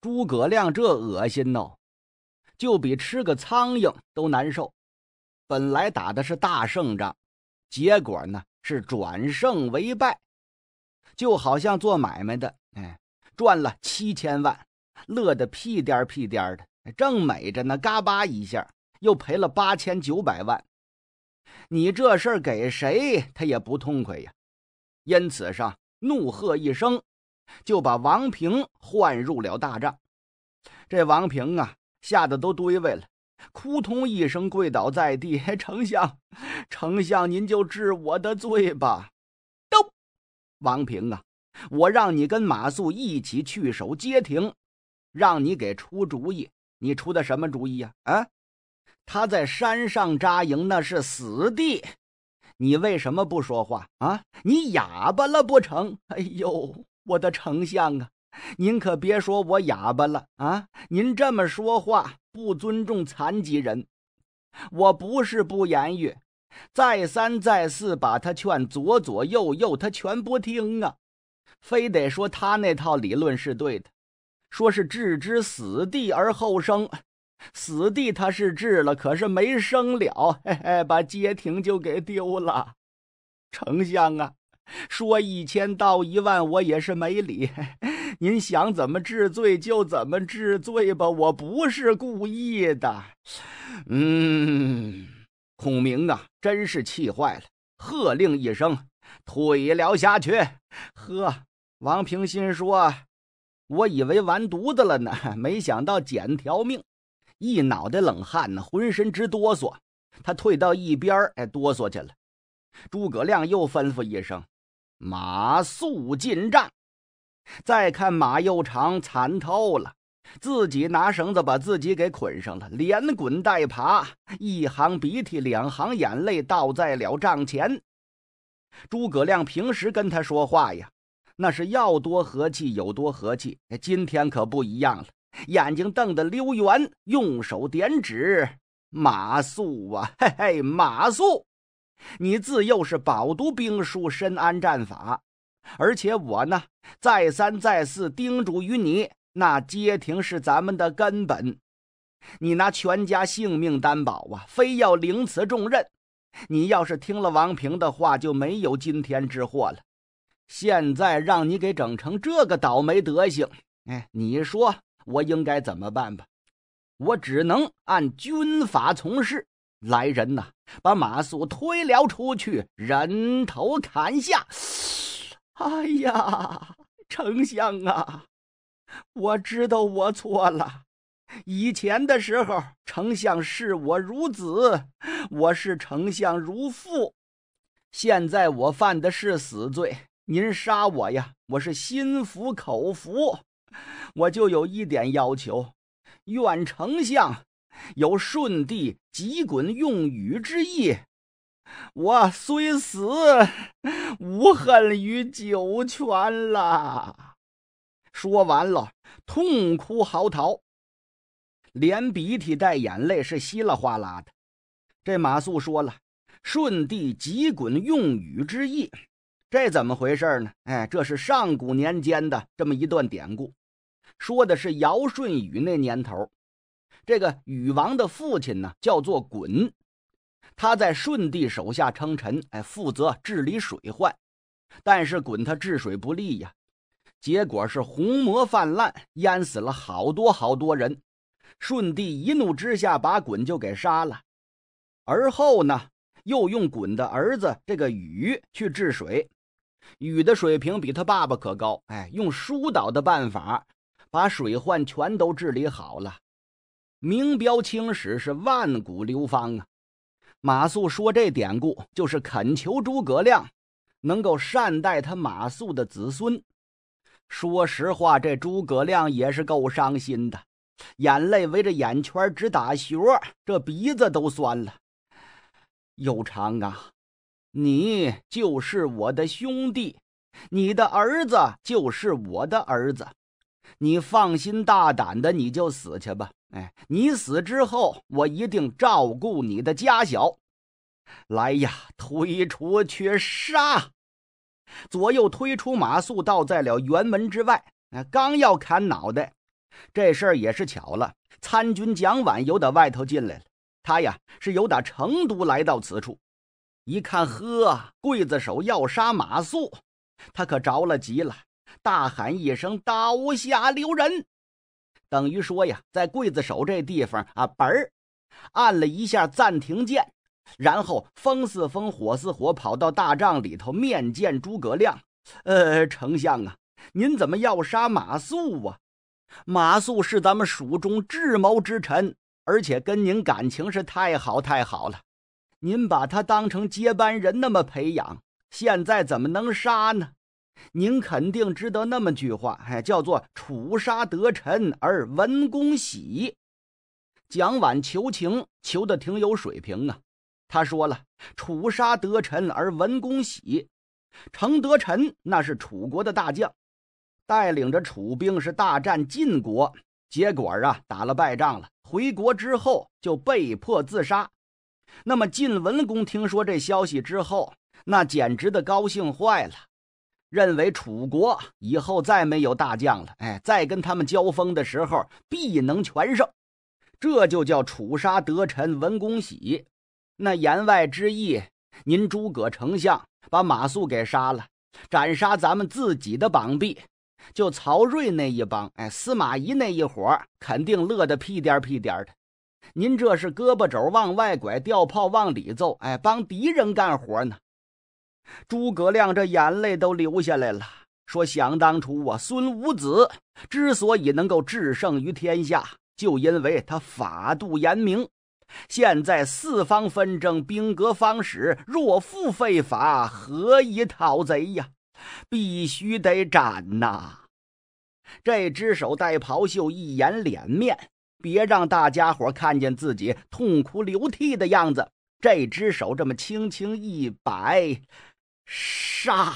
诸葛亮这恶心呢，就比吃个苍蝇都难受。本来打的是大胜仗，结果呢是转胜为败，就好像做买卖的，哎，赚了七千万，乐得屁颠屁颠的，正美着呢，嘎巴一下又赔了八千九百万。你这事儿给谁他也不痛快呀，因此上怒喝一声。就把王平唤入了大帐。这王平啊，吓得都堆位了，扑通一声跪倒在地。丞相，丞相，您就治我的罪吧！都，王平啊，我让你跟马谡一起去守街亭，让你给出主意。你出的什么主意啊？啊，他在山上扎营那是死地，你为什么不说话啊？你哑巴了不成？哎呦！我的丞相啊，您可别说我哑巴了啊！您这么说话不尊重残疾人。我不是不言语，再三再四把他劝左左右右，他全不听啊，非得说他那套理论是对的，说是置之死地而后生。死地他是置了，可是没生了，嘿嘿，把街亭就给丢了。丞相啊。说一千道一万，我也是没理。您想怎么治罪就怎么治罪吧，我不是故意的。嗯，孔明啊，真是气坏了，喝令一声，退了下去。呵，王平心说：“我以为完犊子了呢，没想到捡条命。”一脑袋冷汗呢，浑身直哆嗦。他退到一边哎，哆嗦去了。诸葛亮又吩咐一声。马谡进帐，再看马又长惨透了，自己拿绳子把自己给捆上了，连滚带爬，一行鼻涕，两行眼泪，倒在了帐前。诸葛亮平时跟他说话呀，那是要多和气有多和气，今天可不一样了，眼睛瞪得溜圆，用手点指马谡啊，嘿嘿，马谡。你自幼是饱读兵书，深谙战法，而且我呢，再三再四叮嘱于你，那街亭是咱们的根本，你拿全家性命担保啊，非要领此重任。你要是听了王平的话，就没有今天之祸了。现在让你给整成这个倒霉德行，哎，你说我应该怎么办吧？我只能按军法从事。来人呐！把马谡推了出去，人头砍下。哎呀，丞相啊，我知道我错了。以前的时候，丞相视我如子，我视丞相如父。现在我犯的是死罪，您杀我呀，我是心服口服。我就有一点要求，愿丞相。有舜帝疾鲧用禹之意，我虽死，无恨于九泉了。说完了，痛哭嚎啕，连鼻涕带眼泪是稀里哗啦的。这马谡说了：“舜帝疾鲧用禹之意，这怎么回事呢？哎，这是上古年间的这么一段典故，说的是尧舜禹那年头。”这个禹王的父亲呢，叫做鲧，他在舜帝手下称臣，哎，负责治理水患。但是鲧他治水不利呀，结果是洪魔泛滥，淹死了好多好多人。舜帝一怒之下，把鲧就给杀了。而后呢，又用鲧的儿子这个禹去治水。禹的水平比他爸爸可高，哎，用疏导的办法，把水患全都治理好了。明标青史是万古流芳啊！马谡说这典故，就是恳求诸葛亮能够善待他马谡的子孙。说实话，这诸葛亮也是够伤心的，眼泪围着眼圈直打旋这鼻子都酸了。有长啊，你就是我的兄弟，你的儿子就是我的儿子，你放心大胆的，你就死去吧。哎，你死之后，我一定照顾你的家小。来呀，推出去杀！左右推出马谡，倒在了辕门之外。啊，刚要砍脑袋，这事儿也是巧了。参军蒋琬由得外头进来了。他呀，是由打成都来到此处，一看，呵，刽子手要杀马谡，他可着了急了，大喊一声：“刀下留人！”等于说呀，在刽子手这地方啊，嘣儿按了一下暂停键，然后风似风，火似火，跑到大帐里头面见诸葛亮。呃，丞相啊，您怎么要杀马谡啊？马谡是咱们蜀中智谋之臣，而且跟您感情是太好太好了。您把他当成接班人那么培养，现在怎么能杀呢？您肯定知道那么句话，还叫做“楚杀得臣而文公喜”。蒋琬求情求的挺有水平啊，他说了：“楚杀得臣而文公喜。”程德臣那是楚国的大将，带领着楚兵是大战晋国，结果啊打了败仗了，回国之后就被迫自杀。那么晋文公听说这消息之后，那简直的高兴坏了。认为楚国以后再没有大将了，哎，再跟他们交锋的时候必能全胜，这就叫楚杀得臣文公喜。那言外之意，您诸葛丞相把马谡给杀了，斩杀咱们自己的绑臂，就曹睿那一帮，哎，司马懿那一伙肯定乐得屁颠屁颠的。您这是胳膊肘往外拐，吊炮往里揍，哎，帮敌人干活呢。诸葛亮这眼泪都流下来了，说：“想当初啊，孙武子之所以能够制胜于天下，就因为他法度严明。现在四方纷争，兵革方始，若复废法，何以讨贼呀？必须得斩呐！这只手带袍袖，一掩脸面，别让大家伙看见自己痛哭流涕的样子。这只手这么轻轻一摆。”杀！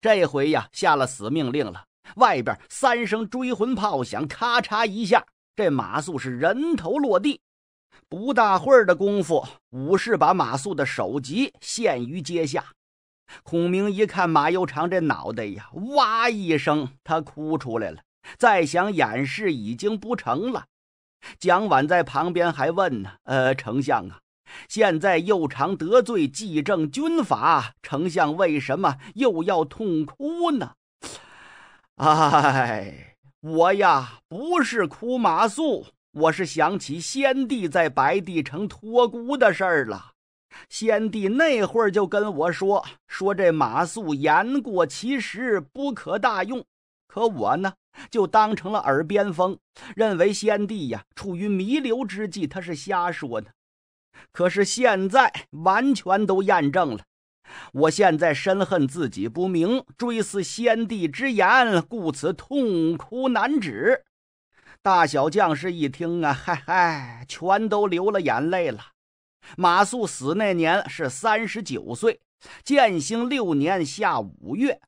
这回呀，下了死命令了。外边三声追魂炮响，咔嚓一下，这马谡是人头落地。不大会儿的功夫，武士把马谡的首级献于阶下。孔明一看马又长这脑袋呀，哇一声，他哭出来了。再想掩饰已经不成了。蒋琬在旁边还问呢：“呃，丞相啊。”现在又常得罪纪政军阀，丞相为什么又要痛哭呢？哎，我呀，不是哭马谡，我是想起先帝在白帝城托孤的事儿了。先帝那会儿就跟我说，说这马谡言过其实，不可大用。可我呢，就当成了耳边风，认为先帝呀，处于弥留之际，他是瞎说的。可是现在完全都验证了，我现在深恨自己不明，追思先帝之言，故此痛哭难止。大小将士一听啊，嗨嗨，全都流了眼泪了。马谡死那年是三十九岁，建兴六年夏五月。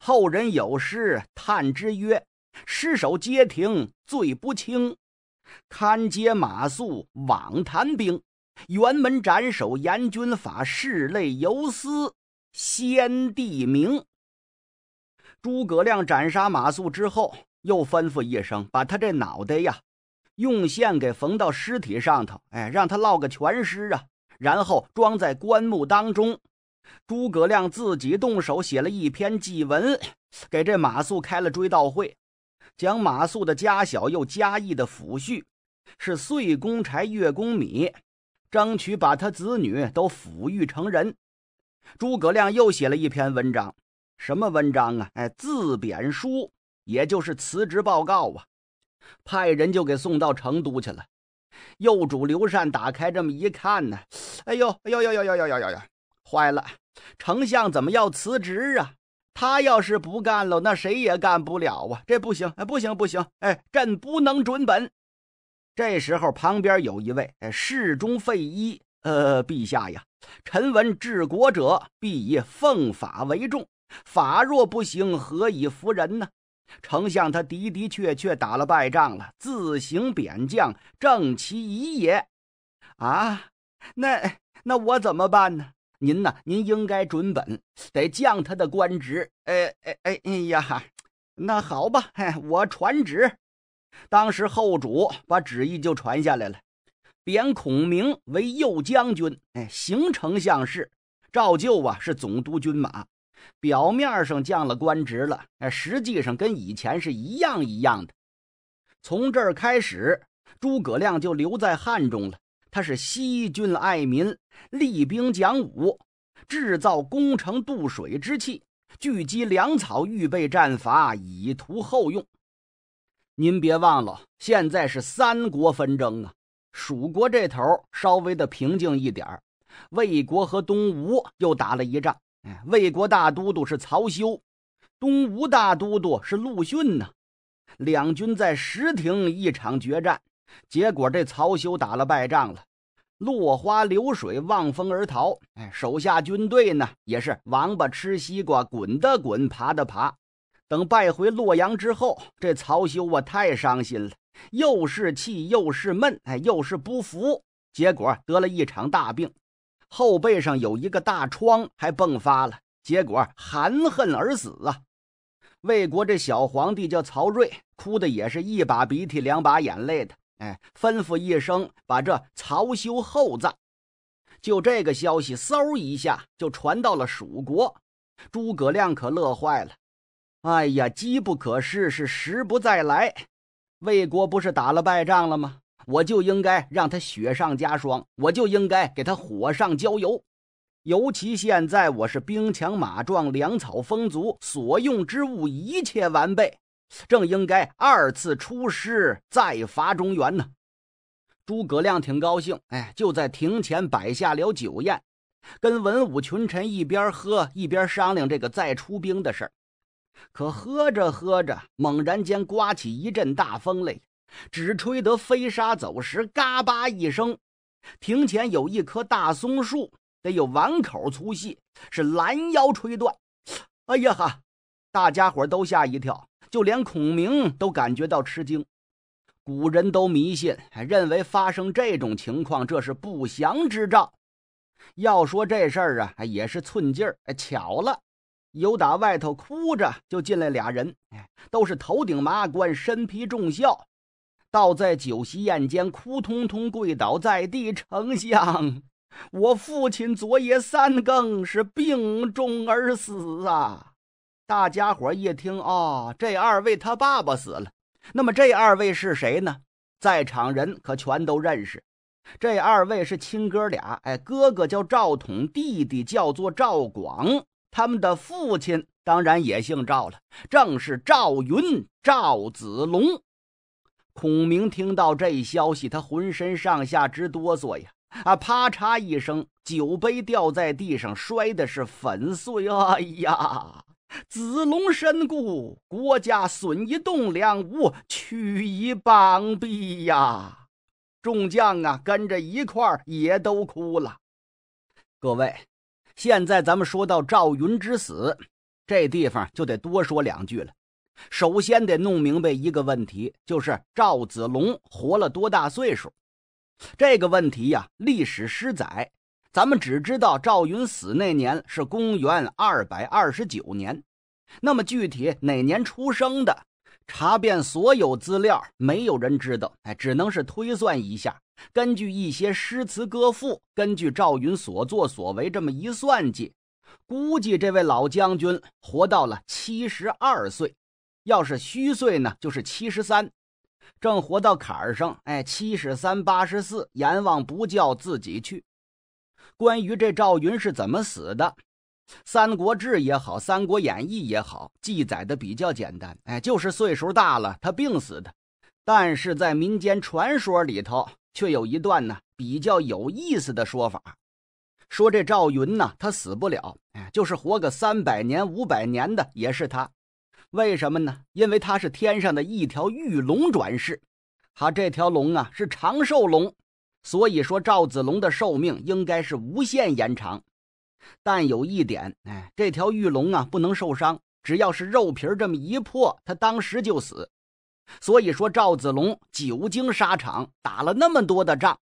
后人有诗叹之曰：“失守街亭罪不轻，堪接马谡枉谈兵。”辕门斩首严军法，室泪犹思先帝名。诸葛亮斩杀马谡之后，又吩咐一声，把他这脑袋呀，用线给缝到尸体上头，哎，让他落个全尸啊。然后装在棺木当中。诸葛亮自己动手写了一篇祭文，给这马谡开了追悼会，将马谡的家小又加义的抚恤，是岁供柴，月供米。争取把他子女都抚育成人。诸葛亮又写了一篇文章，什么文章啊？哎，自贬书，也就是辞职报告啊。派人就给送到成都去了。幼主刘禅打开这么一看呢，哎呦，哎呦，呦，呦，呦，呦，呦，呦，坏了！丞相怎么要辞职啊？他要是不干了，那谁也干不了啊？这不行，哎，不行，不行，哎，朕不能准本。这时候，旁边有一位侍中费祎，呃，陛下呀，臣闻治国者必以奉法为重，法若不行，何以服人呢？丞相他的的确确打了败仗了，自行贬将，正其仪也。啊，那那我怎么办呢？您呢？您应该准本，得降他的官职。哎哎哎哎呀，那好吧，我传旨。当时后主把旨意就传下来了，贬孔明为右将军，哎，行丞相事，照旧啊是总督军马。表面上降了官职了，哎，实际上跟以前是一样一样的。从这儿开始，诸葛亮就留在汉中了。他是惜军爱民，厉兵讲武，制造攻城渡水之器，聚集粮草，预备战伐，以图后用。您别忘了，现在是三国纷争啊。蜀国这头稍微的平静一点魏国和东吴又打了一仗。哎，魏国大都督是曹休，东吴大都督是陆逊呢。两军在石亭一场决战，结果这曹休打了败仗了，落花流水，望风而逃。哎，手下军队呢也是王八吃西瓜，滚的滚，爬的爬。等败回洛阳之后，这曹休啊太伤心了，又是气又是闷，哎，又是不服，结果得了一场大病，后背上有一个大疮，还迸发了，结果含恨而死啊。魏国这小皇帝叫曹睿，哭的也是一把鼻涕两把眼泪的，哎，吩咐一声把这曹休厚葬。就这个消息，嗖一下就传到了蜀国，诸葛亮可乐坏了。哎呀，机不可失，是时不再来。魏国不是打了败仗了吗？我就应该让他雪上加霜，我就应该给他火上浇油。尤其现在我是兵强马壮，粮草丰足，所用之物一切完备，正应该二次出师，再伐中原呢。诸葛亮挺高兴，哎，就在庭前摆下了酒宴，跟文武群臣一边喝一边商量这个再出兵的事儿。可喝着喝着，猛然间刮起一阵大风来，只吹得飞沙走石，嘎巴一声，庭前有一棵大松树，得有碗口粗细，是拦腰吹断。哎呀哈！大家伙都吓一跳，就连孔明都感觉到吃惊。古人都迷信，认为发生这种情况，这是不祥之兆。要说这事儿啊，也是寸劲儿，巧了。由打外头哭着就进来俩人，都是头顶麻冠，身披重孝，倒在酒席宴间，哭通通跪倒在地。丞相，我父亲昨夜三更是病重而死啊！大家伙一听，啊，这二位他爸爸死了。那么这二位是谁呢？在场人可全都认识，这二位是亲哥俩。哎，哥哥叫赵统，弟弟叫做赵广。他们的父亲当然也姓赵了，正是赵云、赵子龙。孔明听到这消息，他浑身上下直哆嗦呀！啊，啪嚓一声，酒杯掉在地上，摔的是粉碎。哎呀，子龙身故，国家损一栋梁，无屈一膀臂呀！众将啊，跟着一块儿也都哭了。各位。现在咱们说到赵云之死，这地方就得多说两句了。首先得弄明白一个问题，就是赵子龙活了多大岁数？这个问题呀，历史失载，咱们只知道赵云死那年是公元二百二十九年，那么具体哪年出生的？查遍所有资料，没有人知道，哎，只能是推算一下。根据一些诗词歌赋，根据赵云所作所为，这么一算计，估计这位老将军活到了七十二岁。要是虚岁呢，就是七十三，正活到坎儿上。哎，七十三八十四，阎王不叫自己去。关于这赵云是怎么死的？《三国志》也好，《三国演义》也好，记载的比较简单，哎，就是岁数大了，他病死的。但是在民间传说里头，却有一段呢比较有意思的说法，说这赵云呢，他死不了，哎，就是活个三百年、五百年的也是他。为什么呢？因为他是天上的一条玉龙转世，他这条龙啊是长寿龙，所以说赵子龙的寿命应该是无限延长。但有一点，哎，这条玉龙啊不能受伤，只要是肉皮这么一破，他当时就死。所以说，赵子龙久经沙场，打了那么多的仗，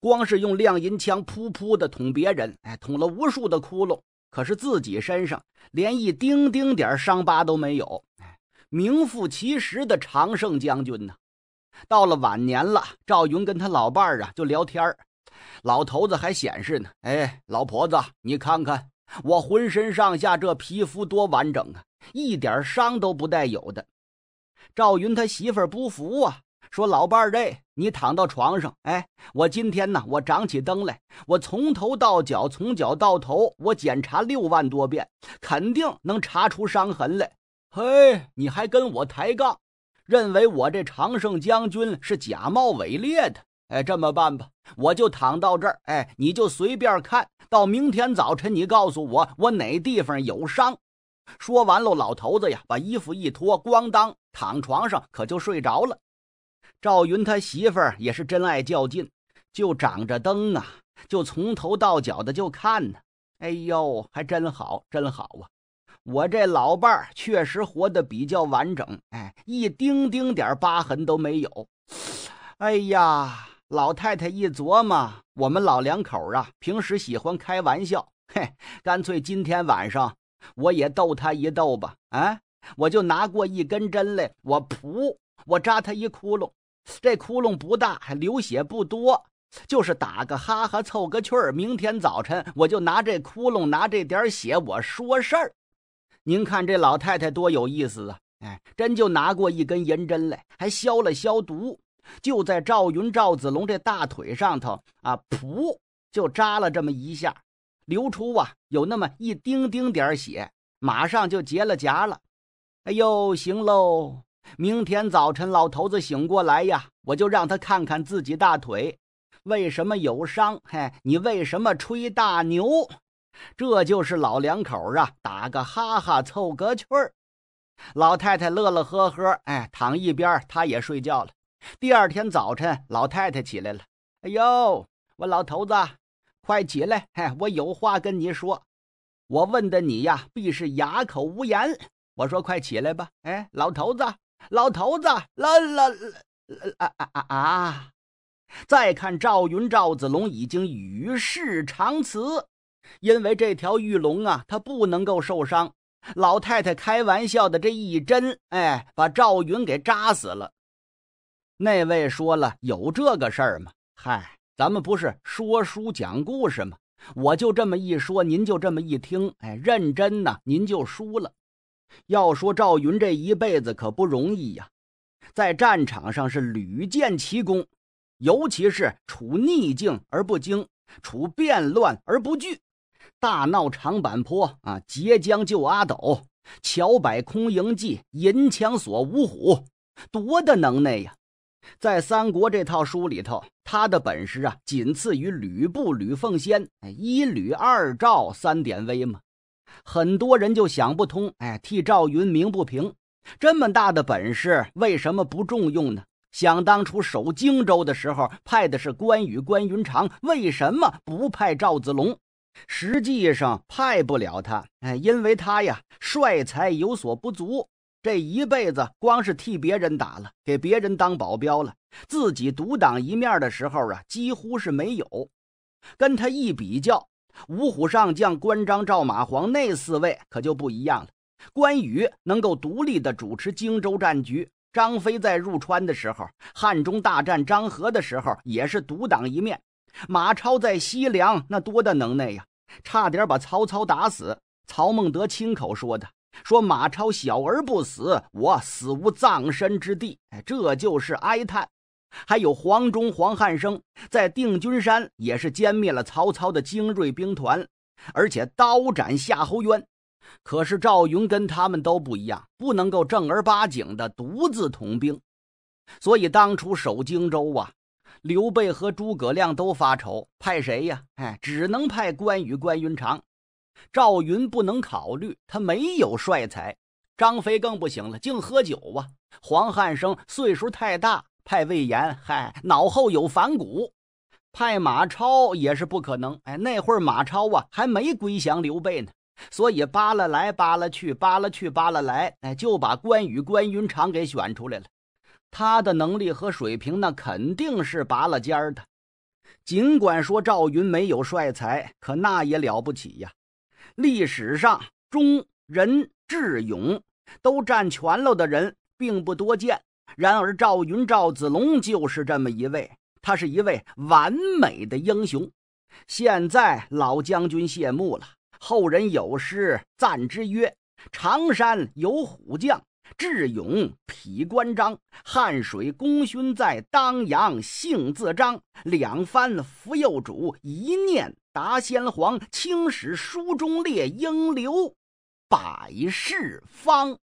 光是用亮银枪噗噗的捅别人，哎，捅了无数的窟窿，可是自己身上连一丁丁点伤疤都没有，哎，名副其实的常胜将军呢。到了晚年了，赵云跟他老伴儿啊就聊天儿。老头子还显示呢，哎，老婆子，你看看我浑身上下这皮肤多完整啊，一点伤都不带有的。赵云他媳妇儿不服啊，说老伴儿，哎，你躺到床上，哎，我今天呢，我长起灯来，我从头到脚，从脚到头，我检查六万多遍，肯定能查出伤痕来。嘿，你还跟我抬杠，认为我这常胜将军是假冒伪劣的。哎，这么办吧，我就躺到这儿。哎，你就随便看到明天早晨，你告诉我我哪地方有伤。说完了，老头子呀，把衣服一脱，咣当躺床上，可就睡着了。赵云他媳妇儿也是真爱较劲，就掌着灯啊，就从头到脚的就看呢。哎呦，还真好，真好啊！我这老伴儿确实活得比较完整，哎，一丁丁点疤痕都没有。哎呀！老太太一琢磨，我们老两口啊，平时喜欢开玩笑，嘿，干脆今天晚上我也逗他一逗吧。啊，我就拿过一根针来，我噗，我扎他一窟窿，这窟窿不大，还流血不多，就是打个哈哈凑个趣儿。明天早晨我就拿这窟窿，拿这点血，我说事儿。您看这老太太多有意思啊！哎，真就拿过一根银针来，还消了消毒。就在赵云、赵子龙这大腿上头啊，噗，就扎了这么一下，流出啊，有那么一丁丁点血，马上就结了痂了。哎呦，行喽，明天早晨老头子醒过来呀，我就让他看看自己大腿为什么有伤。嘿，你为什么吹大牛？这就是老两口啊，打个哈哈凑个趣儿。老太太乐乐呵呵，哎，躺一边，他也睡觉了。第二天早晨，老太太起来了。哎呦，我老头子，快起来！嘿，我有话跟你说。我问的你呀，必是哑口无言。我说快起来吧。哎，老头子，老头子，老老啊啊啊啊！再看赵云，赵子龙已经与世长辞。因为这条玉龙啊，他不能够受伤。老太太开玩笑的这一针，哎，把赵云给扎死了。那位说了，有这个事儿吗？嗨，咱们不是说书讲故事吗？我就这么一说，您就这么一听，哎，认真呢，您就输了。要说赵云这一辈子可不容易呀，在战场上是屡建奇功，尤其是处逆境而不惊，处变乱而不惧，大闹长坂坡啊，截江救阿斗，桥摆空营计，银枪锁五虎，多大能耐呀！在《三国》这套书里头，他的本事啊，仅次于吕布、吕奉先。一吕二赵三典韦嘛，很多人就想不通，哎，替赵云鸣不平，这么大的本事为什么不重用呢？想当初守荆州的时候，派的是关羽、关云长，为什么不派赵子龙？实际上派不了他，哎，因为他呀，帅才有所不足。这一辈子光是替别人打了，给别人当保镖了，自己独挡一面的时候啊，几乎是没有。跟他一比较，五虎上将关张赵马黄那四位可就不一样了。关羽能够独立的主持荆州战局，张飞在入川的时候，汉中大战张合的时候也是独挡一面。马超在西凉那多大能耐呀，差点把曹操打死。曹孟德亲口说的。说马超小而不死，我死无葬身之地。哎，这就是哀叹。还有黄忠、黄汉升在定军山也是歼灭了曹操的精锐兵团，而且刀斩夏侯渊。可是赵云跟他们都不一样，不能够正儿八经的独自统兵。所以当初守荆州啊，刘备和诸葛亮都发愁派谁呀？哎，只能派关羽、关云长。赵云不能考虑，他没有帅才；张飞更不行了，净喝酒啊。黄汉升岁数太大，派魏延，嗨，脑后有反骨；派马超也是不可能，哎，那会儿马超啊还没归降刘备呢。所以扒拉来扒拉去，扒拉去扒拉来，哎，就把关羽、关云长给选出来了。他的能力和水平那肯定是拔了尖儿的。尽管说赵云没有帅才，可那也了不起呀。历史上，忠、仁、智、勇都占全了的人并不多见。然而，赵云、赵子龙就是这么一位。他是一位完美的英雄。现在老将军谢幕了，后人有诗赞之曰：“常山有虎将，智勇匹关张。汉水功勋在，当阳姓自彰。两番扶幼主，一念。”达先皇，青史书中列英流，百世方。